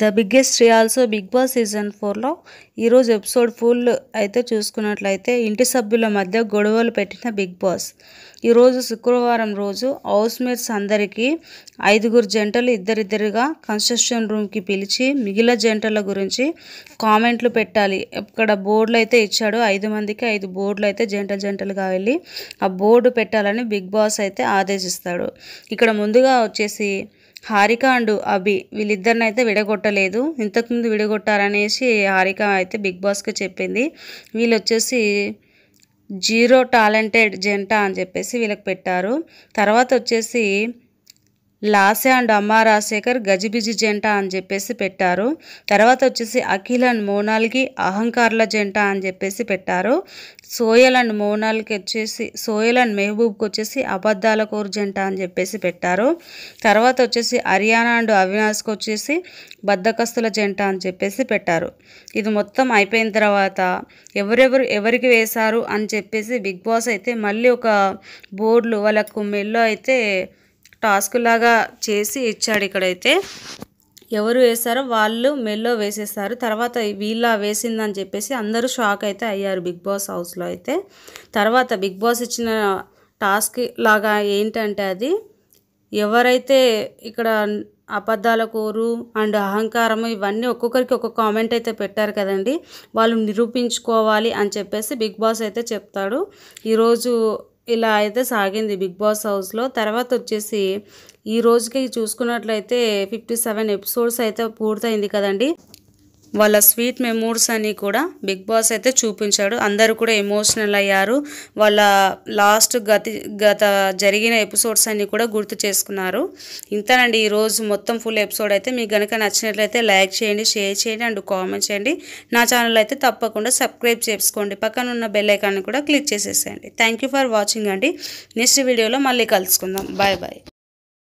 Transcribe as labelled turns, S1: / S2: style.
S1: the biggest రీ also Bigg Boss season ఫోర్లో ఈరోజు ఎపిసోడ్ ఫుల్ అయితే చూసుకున్నట్లయితే ఇంటి సభ్యుల మధ్య గొడవలు పెట్టిన బిగ్ బాస్ ఈరోజు శుక్రవారం రోజు హౌస్ మేట్స్ అందరికీ ఐదుగురు జంటలు ఇద్దరిద్దరుగా కన్స్ట్రక్షన్ రూమ్కి పిలిచి మిగిలిన జంటల గురించి కామెంట్లు పెట్టాలి ఇక్కడ బోర్డులు అయితే ఇచ్చాడు ఐదు మందికి ఐదు బోర్డులు అయితే జంటలు జంటలుగా వెళ్ళి ఆ బోర్డు పెట్టాలని బిగ్ బాస్ అయితే ఆదేశిస్తాడు ఇక్కడ ముందుగా వచ్చేసి హారిక అండ్ అభి వీళ్ళిద్దరిని అయితే విడగొట్టలేదు ఇంతకుముందు విడగొట్టారనేసి హారిక అయితే బిగ్ బాస్కి చెప్పింది వీళ్ళు వచ్చేసి జీరో టాలెంటెడ్ జంట అని చెప్పేసి వీళ్ళకి పెట్టారు తర్వాత వచ్చేసి లాసే అండ్ అమ్మా రాజశేఖర్ గజిబిజి జంట అని చెప్పేసి పెట్టారు తర్వాత వచ్చేసి అఖిల్ అండ్ మోనాల్కి అహంకార్ల జంట అని చెప్పేసి పెట్టారు సోయల్ అండ్ మోనాల్కి వచ్చేసి సోయల్ అండ్ మెహబూబ్కి వచ్చేసి అబద్ధాల కోరు జంట అని చెప్పేసి పెట్టారు తర్వాత వచ్చేసి హర్యానా అండ్ అవినాష్కి వచ్చేసి బద్దకస్తుల జంట అని చెప్పేసి పెట్టారు ఇది మొత్తం అయిపోయిన తర్వాత ఎవరెవరు ఎవరికి వేశారు అని చెప్పేసి బిగ్ బాస్ అయితే మళ్ళీ ఒక బోర్డులు వాళ్ళకు మెల్లో అయితే టాస్క్ లాగా చేసి ఇచ్చాడు ఇక్కడైతే ఎవరు వేశారో వాళ్ళు మెల్లో వేసేస్తారు తర్వాత వీళ్ళ వేసిందని చెప్పేసి అందరూ షాక్ అయితే అయ్యారు బిగ్ బాస్ హౌస్లో అయితే తర్వాత బిగ్ బాస్ ఇచ్చిన టాస్క్ లాగా ఏంటంటే అది ఎవరైతే ఇక్కడ అబద్ధాల కోరు అండ్ అహంకారం ఇవన్నీ ఒక్కొక్కరికి ఒక్కొక్క కామెంట్ అయితే పెట్టారు కదండి వాళ్ళు నిరూపించుకోవాలి అని చెప్పేసి బిగ్ బాస్ అయితే చెప్తాడు ఈరోజు ఇలా అయితే సాగింది బిగ్ బాస్ హౌస్లో తర్వాత వచ్చేసి ఈ రోజుకి చూసుకున్నట్లయితే ఫిఫ్టీ సెవెన్ ఎపిసోడ్స్ అయితే పూర్తయింది కదండి వాళ్ళ స్వీట్ మెమోర్స్ అని కూడా బిగ్ బాస్ అయితే చూపించాడు అందరూ కూడా ఎమోషనల్ అయ్యారు వాళ్ళ లాస్ట్ గతి గత జరిగిన ఎపిసోడ్స్ అన్నీ కూడా గుర్తు చేసుకున్నారు ఇంతనండి ఈరోజు మొత్తం ఫుల్ ఎపిసోడ్ అయితే మీకు కనుక నచ్చినట్లయితే లైక్ చేయండి షేర్ చేయండి అండ్ కామెంట్ చేయండి నా ఛానల్ అయితే తప్పకుండా సబ్స్క్రైబ్ చేసుకోండి పక్కన ఉన్న బెల్లైకాన్ని కూడా క్లిక్ చేసేసేయండి థ్యాంక్ ఫర్ వాచింగ్ అండి నెక్స్ట్ వీడియోలో మళ్ళీ కలుసుకుందాం బాయ్ బాయ్